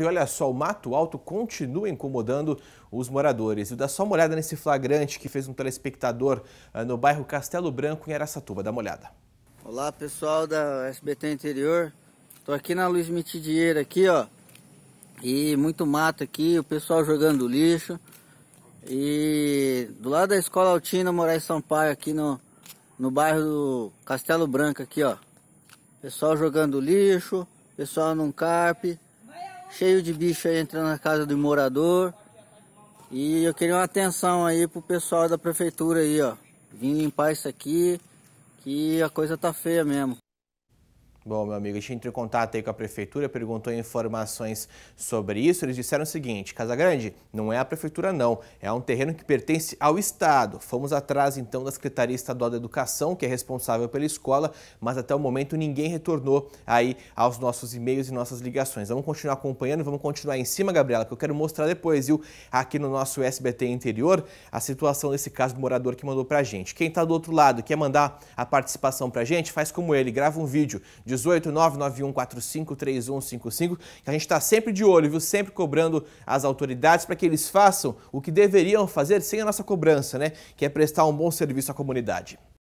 E olha só, o Mato Alto continua incomodando os moradores. E dá só uma olhada nesse flagrante que fez um telespectador ah, no bairro Castelo Branco, em Aracatuba. Dá uma olhada. Olá, pessoal da SBT Interior. Estou aqui na Luiz Mitidieira, aqui, ó. E muito mato aqui, o pessoal jogando lixo. E do lado da Escola Altina Moraes Sampaio, aqui no, no bairro do Castelo Branco, aqui, ó. Pessoal jogando lixo, pessoal num carpe cheio de bicho aí entrando na casa do morador. E eu queria uma atenção aí pro pessoal da prefeitura aí, ó. Vim limpar isso aqui, que a coisa tá feia mesmo. Bom, meu amigo, a gente entrou em contato aí com a prefeitura, perguntou informações sobre isso. Eles disseram o seguinte: Casa Grande não é a prefeitura, não. É um terreno que pertence ao Estado. Fomos atrás então da Secretaria Estadual da Educação, que é responsável pela escola, mas até o momento ninguém retornou aí aos nossos e-mails e nossas ligações. Vamos continuar acompanhando, vamos continuar em cima, Gabriela, que eu quero mostrar depois, viu, aqui no nosso SBT Interior, a situação desse caso do morador que mandou pra gente. Quem tá do outro lado quer mandar a participação pra gente, faz como ele, grava um vídeo de 18 que a gente está sempre de olho, viu? Sempre cobrando as autoridades para que eles façam o que deveriam fazer sem a nossa cobrança, né? Que é prestar um bom serviço à comunidade.